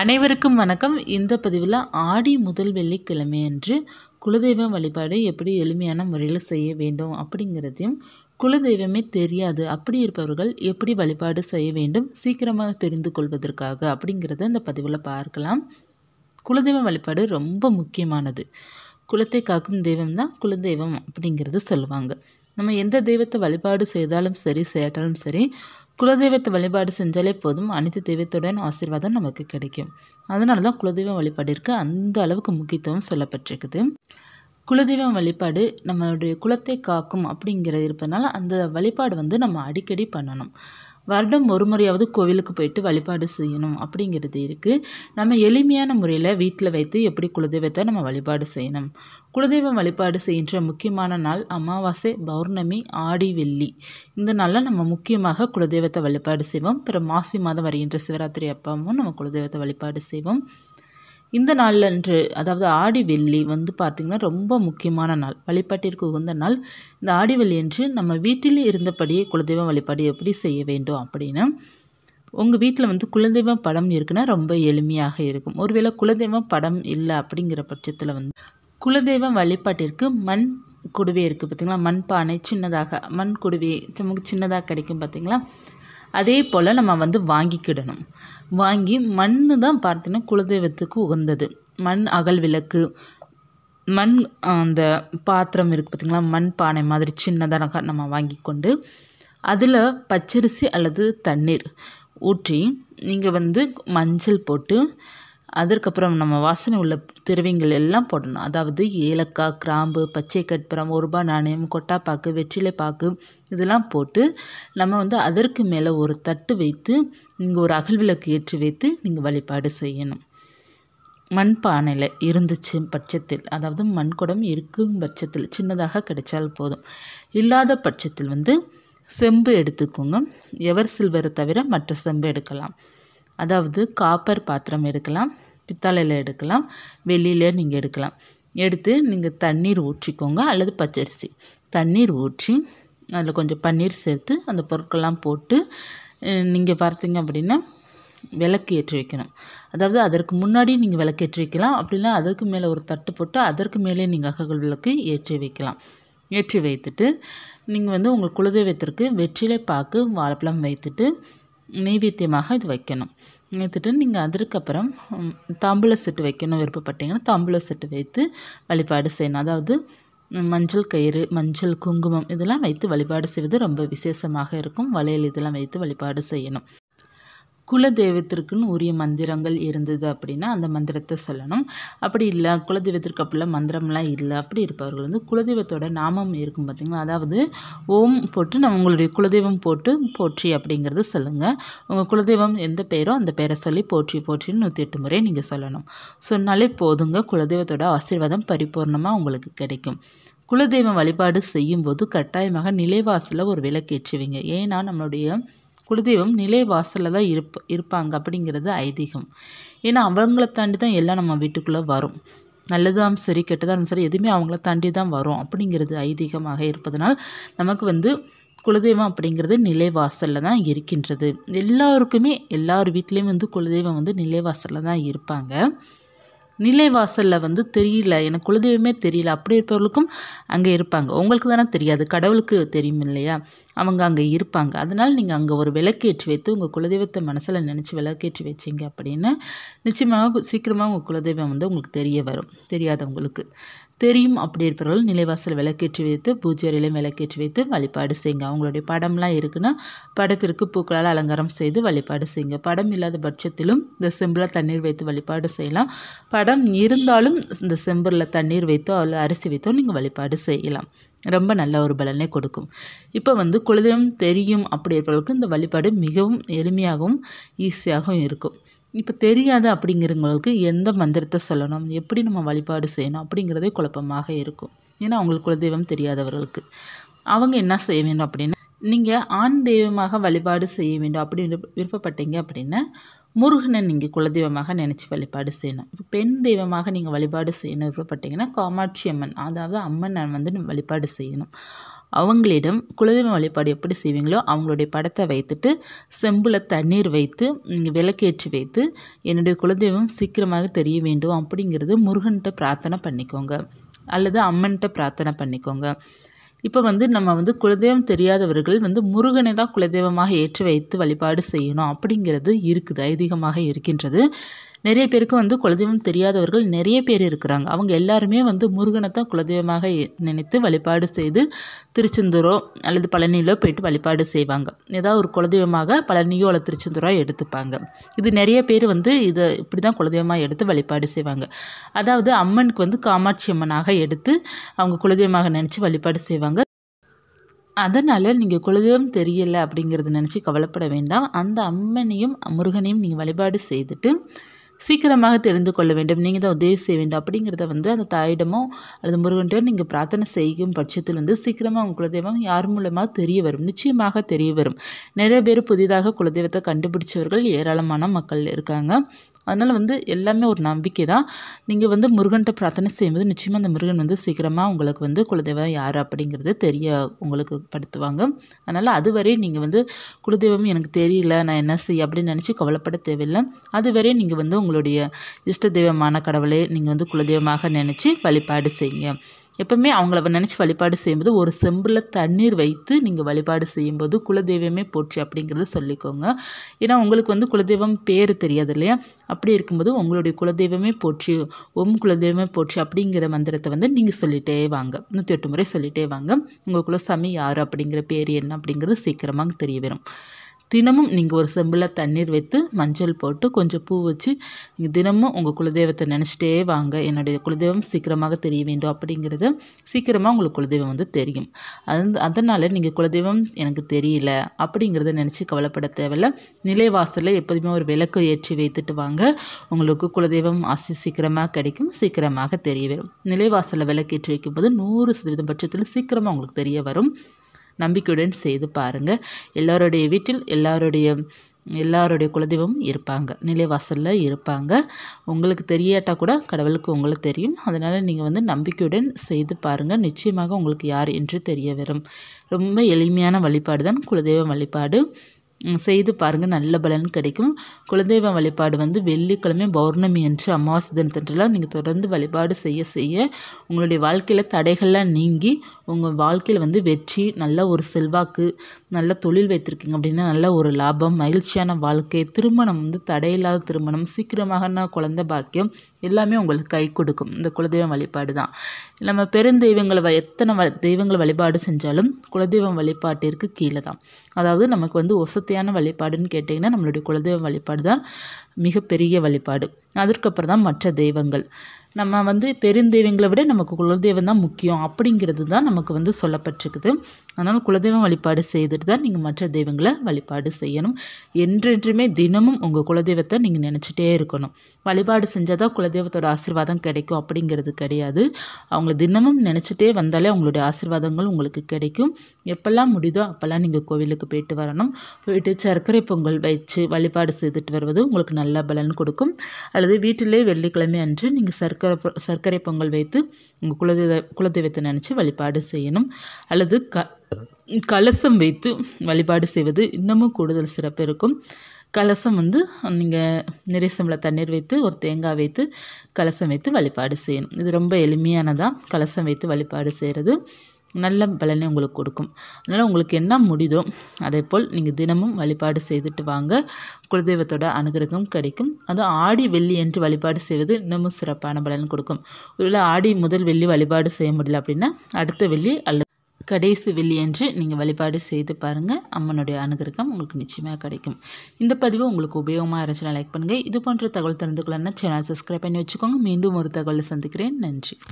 அனைவருக்கும் வணக்கம் இந்த பதிவில் ஆடி முதல் வெள்ளிக்கிழமை அன்று குலதெய்வம் வழிபாடு எப்படி எளிமையான முறையில் செய்ய வேண்டும் அப்படிங்கிறதையும் குலதெய்வமே தெரியாது அப்படி இருப்பவர்கள் எப்படி வழிபாடு செய்ய வேண்டும் சீக்கிரமாக தெரிந்து கொள்வதற்காக அப்படிங்கிறத இந்த பதிவில் பார்க்கலாம் குலதெய்வ வழிபாடு ரொம்ப முக்கியமானது குலத்தை காக்கும் தெய்வம் தான் குலதெய்வம் அப்படிங்கிறது சொல்லுவாங்க நம்ம எந்த தெய்வத்தை வழிபாடு செய்தாலும் சரி செய்யட்டாலும் சரி குலதெய்வத்தை வழிபாடு செஞ்சாலே போதும் அனைத்து தெய்வத்துடன் ஆசீர்வாதம் நமக்கு கிடைக்கும் அதனால தான் குலதெய்வம் வழிபாடிற்கு அந்த அளவுக்கு முக்கியத்துவம் சொல்லப்பட்டிருக்குது குலதெய்வம் வழிபாடு நம்மளுடைய குலத்தை காக்கும் அப்படிங்கிறது இருப்பதனால அந்த வழிபாடு வந்து நம்ம அடிக்கடி பண்ணணும் வருடம் ஒரு முறையாவது கோவிலுக்கு போயிட்டு வழிபாடு செய்யணும் அப்படிங்கிறது இருக்குது நம்ம எளிமையான முறையில் வீட்டில் வைத்து எப்படி குலதெய்வத்தை நம்ம வழிபாடு செய்யணும் குலதெய்வம் வழிபாடு செய்கின்ற முக்கியமான நாள் அமாவாசை பௌர்ணமி ஆடி வெள்ளி இந்த நாளில் நம்ம முக்கியமாக குலதெய்வத்தை வழிபாடு செய்வோம் பிற மாசி மாதம் வருகின்ற சிவராத்திரி அப்பாவும் நம்ம குலதெய்வத்தை வழிபாடு செய்வோம் இந்த நாளில் அன்று அதாவது ஆடி வெள்ளி வந்து பார்த்திங்கன்னா ரொம்ப முக்கியமான நாள் வழிபாட்டிற்கு உகந்த நாள் இந்த ஆடி வெள்ளி என்று நம்ம வீட்டில் இருந்தபடியே குலதெய்வம் வழிபாடு எப்படி செய்ய வேண்டும் அப்படின்னு உங்கள் வீட்டில் வந்து குலதெய்வம் படம் இருக்குன்னா ரொம்ப எளிமையாக இருக்கும் ஒருவேளை குலதெய்வம் படம் இல்லை அப்படிங்கிற பட்சத்தில் வந்து குலதெய்வம் வழிபாட்டிற்கு மண் குடுவே இருக்குது பார்த்திங்களா மண் பானை சின்னதாக மண் குடுவே நமக்கு சின்னதாக கிடைக்கும் பார்த்திங்களா அதே போல் நம்ம வந்து வாங்கிக்கிடணும் வாங்கி மண் தான் பார்த்தீங்கன்னா குலதெய்வத்துக்கு உகந்தது மண் அகல் விளக்கு மண் அந்த பாத்திரம் இருக்குது பார்த்திங்களா மண் பானை மாதிரி சின்னதாக நம்ம வாங்கி கொண்டு அதில் பச்சரிசி அல்லது தண்ணீர் ஊற்றி நீங்கள் வந்து மஞ்சள் போட்டு அதற்கப்புறம் நம்ம வாசனை உள்ள திருவைங்கள் எல்லாம் போடணும் அதாவது ஏலக்காய் கிராம்பு பச்சை கற்பரம் ஒரு ரூபாய் நாணயம் கொட்டாப்பாக்கு வெற்றிலை பாக்கு இதெல்லாம் போட்டு நம்ம வந்து அதற்கு மேலே ஒரு தட்டு வைத்து நீங்கள் ஒரு அகல் விளக்கு ஏற்றி வைத்து நீங்கள் வழிபாடு செய்யணும் மண் பானையில் இருந்துச்சு பட்சத்தில் அதாவது மண்குடம் இருக்கும் பட்சத்தில் சின்னதாக கிடைச்சால் போதும் இல்லாத பட்சத்தில் வந்து செம்பு எடுத்துக்கோங்க எவர் சில்வரை தவிர மற்ற செம்பு எடுக்கலாம் அதாவது காப்பர் பாத்திரம் எடுக்கலாம் பித்தளையில் எடுக்கலாம் வெளியில் நீங்கள் எடுக்கலாம் எடுத்து நீங்கள் தண்ணீர் ஊற்றிக்கோங்க அல்லது பச்சரிசி தண்ணீர் ஊற்றி அதில் கொஞ்சம் பன்னீர் சேர்த்து அந்த பொருட்கள்லாம் போட்டு நீங்கள் பார்த்தீங்க அப்படின்னா விளக்கு ஏற்றி வைக்கணும் அதாவது அதற்கு முன்னாடி நீங்கள் விளக்கு ஏற்றி வைக்கலாம் அப்படின்னா அதற்கு மேலே ஒரு தட்டு போட்டு அதற்கு மேலே நீங்கள் அககல் விளக்கு ஏற்றி வைக்கலாம் ஏற்றி வைத்துட்டு நீங்கள் வந்து உங்கள் குலதெய்வத்திற்கு வெற்றிலை பாக்கு வாழைப்பழம் வைத்துட்டு நெய்வேத்தியமாக இது வைக்கணும் வைத்துட்டு நீங்கள் அதற்கப்புறம் தாம்பூல செட்டு வைக்கணும் விருப்பப்பட்டீங்கன்னா தாம்பூல செட்டு வைத்து வழிபாடு செய்யணும் அதாவது மஞ்சள் கயிறு மஞ்சள் குங்குமம் இதெல்லாம் வைத்து வழிபாடு செய்வது ரொம்ப விசேஷமாக இருக்கும் வளையல் இதெல்லாம் வைத்து வழிபாடு செய்யணும் குலதெய்வத்திற்குன்னு உரிய மந்திரங்கள் இருந்தது அப்படின்னா அந்த மந்திரத்தை சொல்லணும் அப்படி இல்லை குலதெய்வத்திற்கு அப்படிலாம் மந்திரம்லாம் இல்லை அப்படி இருப்பவர்கள் வந்து குலதெய்வத்தோட நாமம் இருக்கும் பார்த்திங்களா அதாவது ஓம் போட்டு நம்ம உங்களுடைய குலதெய்வம் போட்டு போற்றி அப்படிங்கிறது சொல்லுங்கள் உங்கள் குலதெய்வம் எந்த பேரோ அந்த பேரை சொல்லி போற்றி போற்றின்னு நூற்றி எட்டு முறை நீங்கள் சொல்லணும் சொன்னாலே போதுங்க குலதெய்வத்தோட ஆசீர்வாதம் பரிபூர்ணமாக உங்களுக்கு கிடைக்கும் குலதெய்வம் வழிபாடு செய்யும்போது கட்டாயமாக நிலைவாசலில் ஒரு விளக்கேற்றுவீங்க ஏன்னா நம்மளுடைய குலதெய்வம் நிலை வாசலில் தான் இருப்ப இருப்பாங்க அப்படிங்கிறது ஐதீகம் ஏன்னா அவங்கள தாண்டி தான் எல்லாம் நம்ம வீட்டுக்குள்ளே வரும் நல்லதாக சரி கெட்டதாக சரி எதுவுமே அவங்கள தாண்டி தான் வரும் அப்படிங்கிறது ஐதீகமாக இருப்பதனால் நமக்கு வந்து குலதெய்வம் அப்படிங்கிறது நிலைவாசலில் தான் இருக்கின்றது எல்லாருக்குமே எல்லார் வீட்லேயும் வந்து குலதெய்வம் வந்து நிலைவாசலில் தான் இருப்பாங்க நிலைவாசலில் வந்து தெரியல எனக்கு குலதெய்வமே தெரியல அப்படி இருப்பவர்களுக்கும் அங்கே இருப்பாங்க உங்களுக்கு தானே தெரியாது கடவுளுக்கு தெரியும் இல்லையா அவங்க அங்கே இருப்பாங்க அதனால் நீங்கள் அங்கே ஒரு விளக்கேற்றி வைத்து உங்கள் குலதெய்வத்தை மனசில் நினச்சி விளக்கேற்றி வச்சிங்க அப்படின்னா நிச்சயமாக சீக்கிரமாக உங்கள் குலதெய்வம் வந்து உங்களுக்கு தெரிய வரும் தெரியாதவங்களுக்கு தெரியும் அப்படி இருப்பவர்கள் நிலைவாசல் விளக்கேற்றி வைத்து பூஜை விளக்கேற்றி வைத்து வழிபாடு செய்யுங்க அவங்களுடைய படம்லாம் இருக்குன்னா படத்திற்கு பூக்களால் அலங்காரம் செய்து வழிபாடு செய்யுங்க படம் இல்லாத பட்சத்திலும் இந்த செம்பில் தண்ணீர் வைத்து வழிபாடு செய்யலாம் படம் இருந்தாலும் இந்த செம்பரில் தண்ணீர் வைத்தோ அல்ல அரிசி வைத்தோ நீங்கள் வழிபாடு செய்யலாம் ரொம்ப நல்ல ஒரு பலனை கொடுக்கும் இப்போ வந்து குலதெய்வம் தெரியும் அப்படி இருப்பவர்களுக்கு இந்த வழிபாடு மிகவும் எளிமையாகவும் ஈஸியாகவும் இருக்கும் இப்போ தெரியாது அப்படிங்கிறவங்களுக்கு எந்த மந்திரத்தை சொல்லணும் எப்படி நம்ம வழிபாடு செய்யணும் அப்படிங்கிறதே குழப்பமாக இருக்கும் ஏன்னா அவங்களுக்கு குலதெய்வம் தெரியாதவர்களுக்கு அவங்க என்ன செய்ய வேண்டும் அப்படின்னா நீங்கள் ஆண் தெய்வமாக வழிபாடு செய்ய வேண்டும் அப்படின்னு விருப்பப்பட்டீங்க அப்படின்னா முருகனை நீங்கள் குலதெய்வமாக நினச்சி வழிபாடு செய்யணும் இப்போ பெண் தெய்வமாக நீங்கள் வழிபாடு செய்யணும் விருப்பப்பட்டீங்கன்னா காமாட்சி அம்மன் அதாவது அம்மன் வந்து வழிபாடு செய்யணும் அவங்களிடம் குலதெய்வ வழிபாடு எப்படி செய்வீங்களோ அவங்களுடைய படத்தை வைத்துட்டு செம்பில் தண்ணீர் வைத்து விளக்கேற்றி வைத்து என்னுடைய குலதெய்வம் சீக்கிரமாக தெரிய வேண்டும் அப்படிங்கிறது முருகன்கிட்ட பிரார்த்தனை பண்ணிக்கோங்க அல்லது அம்மன்கிட்ட பிரார்த்தனை பண்ணிக்கோங்க இப்போ வந்து நம்ம வந்து குலதெய்வம் தெரியாதவர்கள் வந்து முருகனை தான் குலதெய்வமாக ஏற்றி வைத்து வழிபாடு செய்யணும் அப்படிங்கிறது இருக்குது ஐதீகமாக இருக்கின்றது நிறைய பேருக்கு வந்து குலதெய்வம் தெரியாதவர்கள் நிறைய பேர் இருக்கிறாங்க அவங்க எல்லாருமே வந்து முருகனை தான் குலதெய்வமாக நினைத்து வழிபாடு செய்து திருச்செந்தூரோ அல்லது பழனியிலோ போயிட்டு வழிபாடு செய்வாங்க ஏதாவது ஒரு குலதெய்வமாக பழனியோ அல்லது திருச்செந்தூரோ எடுத்துப்பாங்க இது நிறைய பேர் வந்து இதை இப்படி தான் குலதெய்வமாக எடுத்து வழிபாடு செய்வாங்க அதாவது அம்மனுக்கு வந்து காமாட்சி அம்மனாக எடுத்து அவங்க குலதெய்வமாக நினச்சி வழிபாடு செய்வாங்க அதனால் நீங்கள் குலதெய்வம் தெரியலை அப்படிங்கிறத நினச்சி கவலைப்பட வேண்டாம் அந்த அம்மனையும் முருகனையும் நீங்கள் வழிபாடு செய்துட்டு சீக்கிரமாக தெரிந்து கொள்ள வேண்டும் நீங்கள் தான் உதவி செய்ய வேண்டும் அப்படிங்கிறத வந்து அந்த தாயிடமோ அல்லது முருகன்ட்டோ நீங்கள் பிரார்த்தனை செய்யும் பட்சத்தில் வந்து சீக்கிரமாக உங்கள் குலதெய்வம் யார் மூலமாக தெரிய வரும் நிச்சயமாக தெரிய வரும் நிறைய பேர் புதிதாக குலதெய்வத்தை கண்டுபிடிச்சவர்கள் ஏராளமான மக்கள் இருக்காங்க அதனால் வந்து எல்லாமே ஒரு நம்பிக்கை தான் நீங்கள் வந்து முருகன்கிட்ட பிரார்த்தனை செய்யும்போது நிச்சயமாக அந்த முருகன் வந்து சீக்கிரமாக உங்களுக்கு வந்து குலதெய்வம் யார் அப்படிங்கிறது தெரிய உங்களுக்கு படுத்துவாங்க அதனால் அதுவரை நீங்கள் வந்து குலதெய்வம் எனக்கு தெரியல நான் என்ன செய்ய அப்படின்னு நினச்சி கவலைப்பட தேவையில்லை அதுவரை நீங்கள் வந்து உங்களுடைய இஷ்ட தெய்வமான கடவுளை நீங்கள் வந்து குலதெய்வமாக நினச்சி வழிபாடு செய்யுங்க எப்பவுமே அவங்கள நினச்சி வழிபாடு செய்யும்போது ஒரு செம்பில் தண்ணீர் வைத்து நீங்கள் வழிபாடு செய்யும்போது குலதெய்வமே போற்றி அப்படிங்கிறத சொல்லிக்கோங்க ஏன்னா உங்களுக்கு வந்து குலதெய்வம் பேர் தெரியாது இல்லையா அப்படி இருக்கும்போது உங்களுடைய குலதெய்வமே போற்றி ஓம் குலதெய்வமே போற்றி அப்படிங்கிற மந்திரத்தை வந்து நீங்கள் சொல்லிகிட்டே வாங்க நூற்றி எட்டு முறை சொல்லிகிட்டே வாங்க உங்களுக்குள்ள குலசாமி யார் அப்படிங்கிற பேர் என்ன அப்படிங்கிறது சீக்கிரமாக தெரிய வரும் தினமும் நீங்கள் ஒரு செம்பில் தண்ணீர் வைத்து மஞ்சள் போட்டு கொஞ்சம் பூ வச்சு நீங்கள் தினமும் உங்கள் குலதெய்வத்தை நினச்சிட்டே வாங்க என்னுடைய குலதெய்வம் சீக்கிரமாக தெரிய வேண்டும் அப்படிங்கிறது சீக்கிரமாக உங்களுக்கு குலதெய்வம் வந்து தெரியும் அது அதனால் நீங்கள் குலதெய்வம் எனக்கு தெரியல அப்படிங்கிறத நினச்சி கவலைப்பட தேவையில்ல நிலைவாசலில் எப்போதுமே ஒரு விளக்கு ஏற்றி வைத்துட்டு வாங்க உங்களுக்கு குலதெய்வம் ஆசை சீக்கிரமாக கிடைக்கும் சீக்கிரமாக தெரிய வரும் நிலைவாசலில் விளக்கேற்றி வைக்கும்போது நூறு சதவீதம் பட்சத்தில் சீக்கிரமாக உங்களுக்கு தெரிய வரும் நம்பிக்கையுடன் செய்து பாருங்கள் எல்லாருடைய வீட்டில் எல்லாருடைய எல்லாருடைய குலதெய்வம் இருப்பாங்க நிலைவாசலில் இருப்பாங்க உங்களுக்கு தெரியாட்டால் கூட கடவுளுக்கு உங்களுக்கு தெரியும் அதனால் நீங்கள் வந்து நம்பிக்கையுடன் செய்து பாருங்கள் நிச்சயமாக உங்களுக்கு யார் என்று தெரிய வரும் ரொம்ப எளிமையான வழிபாடு தான் குலதெய்வ வழிபாடு செய்து பாருங்கள் நல்ல பலன் கிடைக்கும் குலதெய்வ வழிபாடு வந்து வெள்ளிக்கிழமை பௌர்ணமி என்று அமாவாசை தினத்தன்றெல்லாம் நீங்கள் தொடர்ந்து வழிபாடு செய்ய செய்ய உங்களுடைய வாழ்க்கையில் தடைகள்லாம் நீங்கி உங்கள் வாழ்க்கையில் வந்து வெற்றி நல்ல ஒரு செல்வாக்கு நல்ல தொழில் வைத்திருக்கீங்க அப்படின்னா நல்ல ஒரு லாபம் மகிழ்ச்சியான வாழ்க்கை திருமணம் வந்து தடையில்லாத திருமணம் சீக்கிரமாக குழந்தை பாக்கியம் எல்லாமே உங்களுக்கு கை கொடுக்கும் இந்த குலதெய்வம் வழிபாடு தான் நம்ம பெருந்தெய்வங்களை எத்தனை தெய்வங்களை வழிபாடு செஞ்சாலும் குலதெய்வம் வழிபாட்டிற்கு கீழே தான் அதாவது நமக்கு வந்து ஒசத்தையான வழிபாடுன்னு கேட்டிங்கன்னா நம்மளுடைய குலதெய்வம் வழிபாடு தான் மிகப்பெரிய வழிபாடு அதற்கப்புறம் தான் மற்ற தெய்வங்கள் நம்ம வந்து பெருந்தெய்வங்களை விட நமக்கு குலதெய்வம் தான் முக்கியம் அப்படிங்கிறது தான் நமக்கு வந்து சொல்லப்பட்டிருக்குது அதனால் குலதெய்வம் வழிபாடு செய்துட்டு தான் நீங்கள் மற்ற தெய்வங்களை வழிபாடு செய்யணும் என்றென்றுமே தினமும் உங்கள் குலதெய்வத்தை நீங்கள் நினச்சிட்டே இருக்கணும் வழிபாடு செஞ்சால் தான் குலதெய்வத்தோட ஆசீர்வாதம் கிடைக்கும் அப்படிங்கிறது கிடையாது அவங்கள தினமும் நினச்சிட்டே வந்தாலே அவங்களுடைய ஆசீர்வாதங்கள் உங்களுக்கு கிடைக்கும் எப்போல்லாம் முடியுதோ அப்போல்லாம் நீங்கள் கோவிலுக்கு போயிட்டு வரணும் போயிட்டு சர்க்கரை பொங்கல் வச்சு வழிபாடு செய்துட்டு வருவது உங்களுக்கு நல்ல பலன் கொடுக்கும் அல்லது வீட்டிலே வெள்ளிக்கிழமை அன்று நீங்கள் சர்க்கரை சர்க்கரை சர்க்கரை பொங்கல் வைத்து உங்கள் குலதெய்வ குலதெய்வத்தை நினச்சி வழிபாடு செய்யணும் அல்லது க கலசம் வைத்து வழிபாடு செய்வது இன்னமும் கூடுதல் சிறப்பு இருக்கும் கலசம் வந்து நீங்கள் நிறைய சம்பள தண்ணீர் வைத்து ஒரு தேங்காய் வைத்து கலசம் வைத்து வழிபாடு செய்யணும் இது ரொம்ப எளிமையானதாக கலசம் வைத்து வழிபாடு செய்கிறது நல்ல பலனை உங்களுக்கு கொடுக்கும் அதனால் உங்களுக்கு என்ன முடியுதோ அதே போல் நீங்கள் தினமும் வழிபாடு செய்துட்டு வாங்க குலதெய்வத்தோட அனுகிரகம் கிடைக்கும் அது ஆடி வெள்ளி என்று வழிபாடு செய்வது இன்னமும் சிறப்பான பலன் கொடுக்கும் ஒருவேளை ஆடி முதல் வெள்ளி வழிபாடு செய்ய முடியல அப்படின்னா அடுத்த வெள்ளி அல்லது கடைசி வெள்ளி என்று நீங்கள் வழிபாடு செய்து பாருங்கள் அம்மனுடைய அனுகிரகம் உங்களுக்கு நிச்சயமாக கிடைக்கும் இந்த பதிவு உங்களுக்கு உபயோகமாக இருந்துச்சுன்னா லைக் பண்ணுங்கள் இது போன்ற தகவல் தெரிந்து கொள்ளணும்னா சேனல் சப்ஸ்கிரைப் பண்ணி வச்சுக்கோங்க மீண்டும் ஒரு தகவலை சந்திக்கிறேன் நன்றி